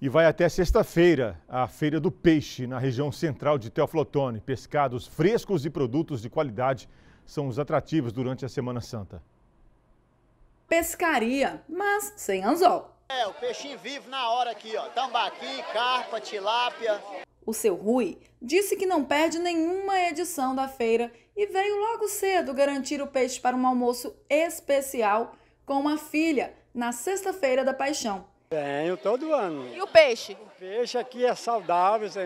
e vai até sexta-feira a Feira do Peixe, na região central de Teoflotone. Pescados frescos e produtos de qualidade são os atrativos durante a Semana Santa. Pescaria, mas sem anzol. É, o peixinho vivo na hora aqui, ó. Tambaqui, carpa, tilápia. O seu Rui disse que não perde nenhuma edição da feira e veio logo cedo garantir o peixe para um almoço especial com uma filha na sexta-feira da Paixão. Tenho todo ano. E o peixe? O peixe aqui é saudável, você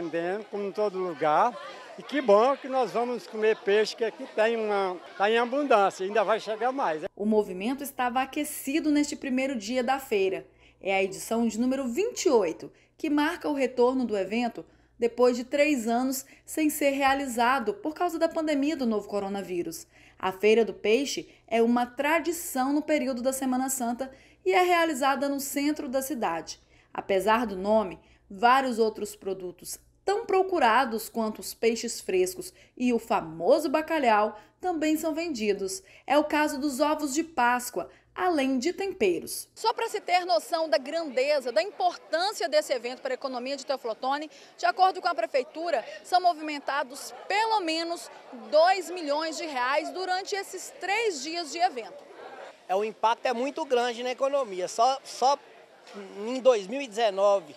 como em todo lugar. E que bom que nós vamos comer peixe, que aqui tem uma, tá em abundância, ainda vai chegar mais. O movimento estava aquecido neste primeiro dia da feira. É a edição de número 28, que marca o retorno do evento depois de três anos sem ser realizado por causa da pandemia do novo coronavírus. A Feira do Peixe é uma tradição no período da Semana Santa e é realizada no centro da cidade. Apesar do nome, vários outros produtos tão procurados quanto os peixes frescos e o famoso bacalhau também são vendidos. É o caso dos ovos de Páscoa, além de temperos. Só para se ter noção da grandeza, da importância desse evento para a economia de Teoflotone, de acordo com a prefeitura, são movimentados pelo menos 2 milhões de reais durante esses três dias de evento é, o impacto é muito grande na economia. Só, só em 2019,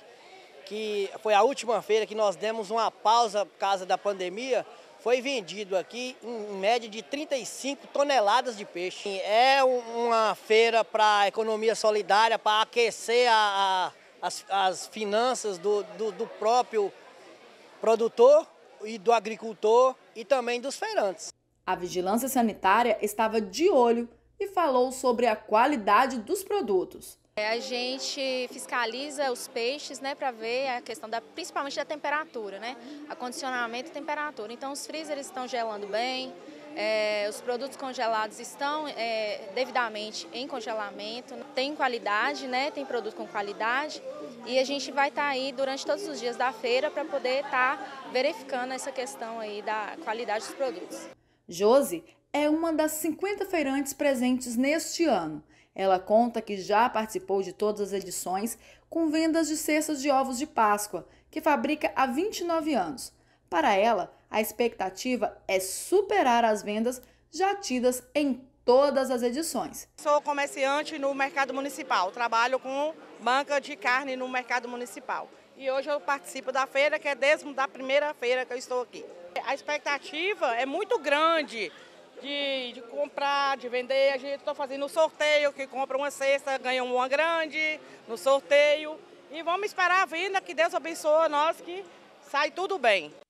que foi a última feira que nós demos uma pausa por causa da pandemia, foi vendido aqui em média de 35 toneladas de peixe. É uma feira para a economia solidária, para aquecer a, a, as, as, finanças do, do, do próprio produtor e do agricultor e também dos feirantes. A vigilância sanitária estava de olho e falou sobre a qualidade dos produtos. É, a gente fiscaliza os peixes, né, para ver a questão da, principalmente da temperatura, né, acondicionamento e temperatura. Então os freezers estão gelando bem, é, os produtos congelados estão é, devidamente em congelamento, tem qualidade, né, tem produto com qualidade e a gente vai estar tá aí durante todos os dias da feira para poder estar tá verificando essa questão aí da qualidade dos produtos. Josi é uma das 50 feirantes presentes neste ano. Ela conta que já participou de todas as edições com vendas de cestas de ovos de Páscoa, que fabrica há 29 anos. Para ela, a expectativa é superar as vendas já tidas em todas as edições. Sou comerciante no mercado municipal, trabalho com banca de carne no mercado municipal. E hoje eu participo da feira, que é desde da primeira feira que eu estou aqui. A expectativa é muito grande, de, de comprar, de vender. A gente está fazendo um sorteio, que compra uma cesta, ganha uma grande no sorteio. E vamos esperar a vinda, que Deus abençoe nós, que sai tudo bem.